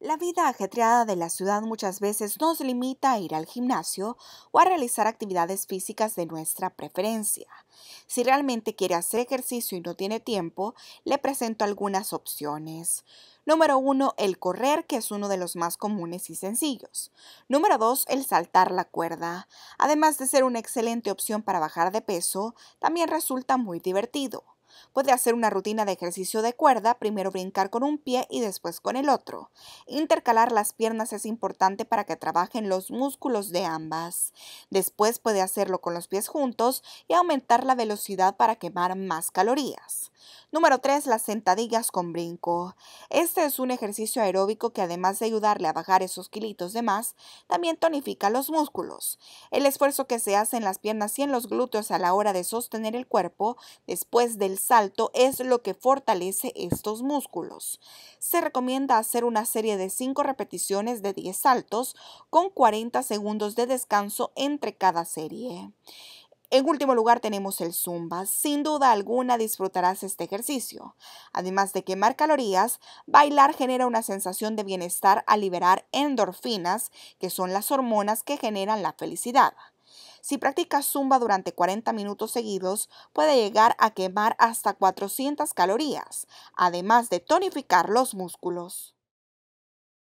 La vida ajetreada de la ciudad muchas veces nos limita a ir al gimnasio o a realizar actividades físicas de nuestra preferencia. Si realmente quiere hacer ejercicio y no tiene tiempo, le presento algunas opciones. Número 1, el correr, que es uno de los más comunes y sencillos. Número 2, el saltar la cuerda. Además de ser una excelente opción para bajar de peso, también resulta muy divertido. Puede hacer una rutina de ejercicio de cuerda, primero brincar con un pie y después con el otro. Intercalar las piernas es importante para que trabajen los músculos de ambas. Después puede hacerlo con los pies juntos y aumentar la velocidad para quemar más calorías. Número 3. Las sentadillas con brinco. Este es un ejercicio aeróbico que además de ayudarle a bajar esos kilitos de más, también tonifica los músculos. El esfuerzo que se hace en las piernas y en los glúteos a la hora de sostener el cuerpo después del salto es lo que fortalece estos músculos. Se recomienda hacer una serie de 5 repeticiones de 10 saltos con 40 segundos de descanso entre cada serie. En último lugar tenemos el zumba. Sin duda alguna disfrutarás este ejercicio. Además de quemar calorías, bailar genera una sensación de bienestar al liberar endorfinas, que son las hormonas que generan la felicidad. Si practicas zumba durante 40 minutos seguidos, puede llegar a quemar hasta 400 calorías, además de tonificar los músculos.